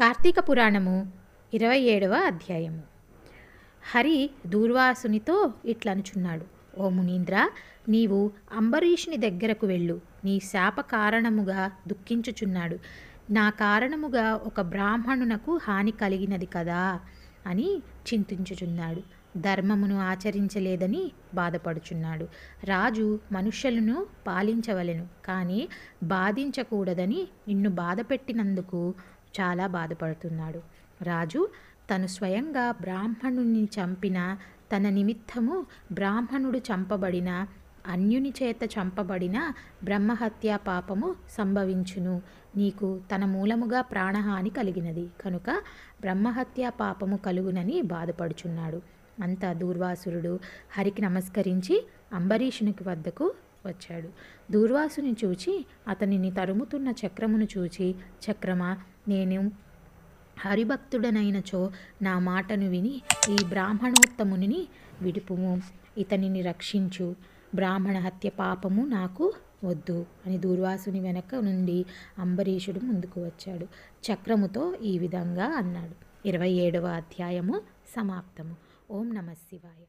కార్తీక పురాణము ఇరవై ఏడవ అధ్యాయము హరి దూర్వాసునితో ఇట్లనుచున్నాడు ఓ మునీంద్ర నీవు అంబరీషుని దగ్గరకు వెళ్ళు నీ శాప కారణముగా దుఃఖించుచున్నాడు నా కారణముగా ఒక బ్రాహ్మణునకు హాని కలిగినది కదా అని చింతించుచున్నాడు ధర్మమును ఆచరించలేదని బాధపడుచున్నాడు రాజు మనుష్యులను పాలించవలెను కానీ బాధించకూడదని నిన్ను బాధపెట్టినందుకు చాలా బాధపడుతున్నాడు రాజు తను స్వయంగా బ్రాహ్మణుని చంపిన తన నిమిత్తము బ్రాహ్మణుడు చంపబడిన అన్యుని చేత చంపబడిన బ్రహ్మహత్య పాపము సంభవించును నీకు తన మూలముగా ప్రాణహాని కలిగినది కనుక బ్రహ్మహత్య పాపము కలుగునని బాధపడుచున్నాడు అంతా దూర్వాసురుడు హరికి నమస్కరించి అంబరీషునికి వద్దకు వచ్చాడు దూర్వాసుని చూచి అతనిని తరుముతున్న చక్రమును చూచి చక్రమా నేను హరిభక్తుడనైనచో నా మాటను విని ఈ బ్రాహ్మణోత్తముని విడుపుము ఇతనిని రక్షించు బ్రాహ్మణ హత్య పాపము నాకు వద్దు అని దూర్వాసుని వెనక నుండి అంబరీషుడు ముందుకు వచ్చాడు చక్రముతో ఈ విధంగా అన్నాడు ఇరవై ఏడవ అధ్యాయము సమాప్తము ఓం నమ శివాయ